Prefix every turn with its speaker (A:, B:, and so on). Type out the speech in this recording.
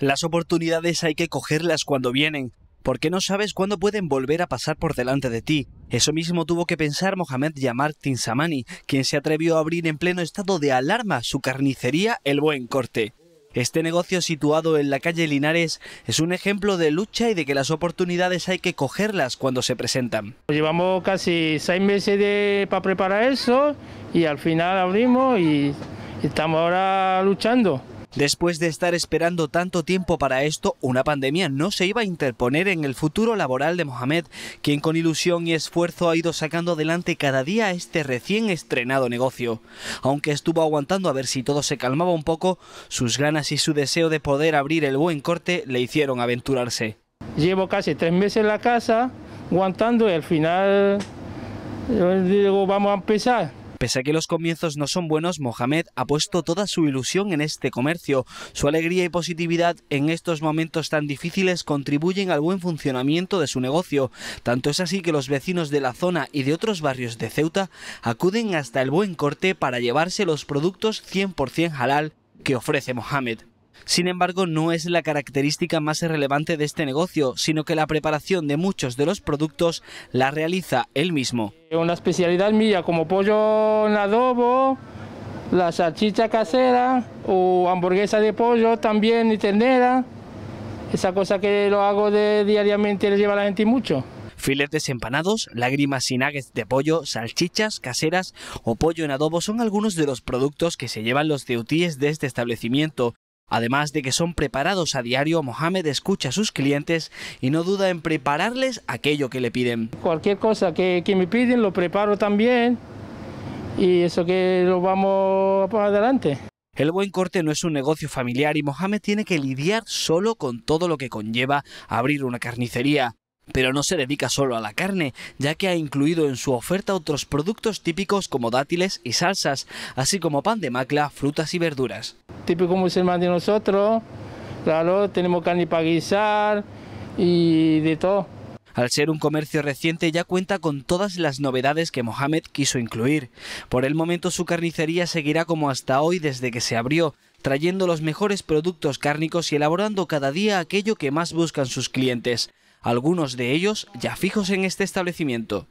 A: Las oportunidades hay que cogerlas cuando vienen, porque no sabes cuándo pueden volver a pasar por delante de ti. Eso mismo tuvo que pensar Mohamed Yamar Tinsamani, quien se atrevió a abrir en pleno estado de alarma su carnicería El Buen Corte. Este negocio situado en la calle Linares es un ejemplo de lucha y de que las oportunidades hay que cogerlas cuando se presentan.
B: Llevamos casi seis meses para preparar eso y al final abrimos y estamos ahora luchando. Después de estar esperando
A: tanto tiempo para esto, una pandemia no se iba a interponer en el futuro laboral de Mohamed, quien con ilusión y esfuerzo ha ido sacando adelante cada día este recién estrenado negocio. Aunque estuvo aguantando a ver si todo se calmaba un poco, sus ganas y su deseo de poder abrir el buen corte le hicieron aventurarse.
B: Llevo casi tres meses en la casa, aguantando y al final digo, vamos a empezar Pese a que los
A: comienzos no son buenos, Mohamed ha puesto toda su ilusión en este comercio. Su alegría y positividad en estos momentos tan difíciles contribuyen al buen funcionamiento de su negocio. Tanto es así que los vecinos de la zona y de otros barrios de Ceuta acuden hasta el buen corte para llevarse los productos 100% halal que ofrece Mohamed. Sin embargo, no es la característica más relevante de este negocio, sino que la preparación de muchos de los productos la realiza él mismo.
B: Una especialidad mía como pollo en adobo, la salchicha casera o hamburguesa de pollo también y tendera. Esa cosa que lo hago de, diariamente le lleva a la gente mucho
A: filetes empanados, lágrimas y nuggets de pollo, salchichas caseras o pollo en adobo son algunos de los productos que se llevan los ceutíes de este establecimiento, Además de que son preparados a diario, Mohamed escucha a sus clientes y no duda en prepararles aquello que le piden.
B: Cualquier cosa que, me piden lo preparo también y eso que lo vamos para pues, adelante.
A: El buen corte no es un negocio familiar y Mohamed tiene que lidiar solo con todo lo que conlleva abrir una carnicería. Pero no se dedica solo a la carne, ya que ha incluido en su oferta otros productos típicos como dátiles y salsas, así como pan de macla, frutas y verduras.
B: Típico musulmán de nosotros, claro, tenemos carne para guisar y de todo. Al ser un comercio
A: reciente ya cuenta con todas las novedades que Mohamed quiso incluir. Por el momento su carnicería seguirá como hasta hoy desde que se abrió, trayendo los mejores productos cárnicos y elaborando cada día aquello que más buscan sus clientes algunos de ellos ya fijos en este establecimiento.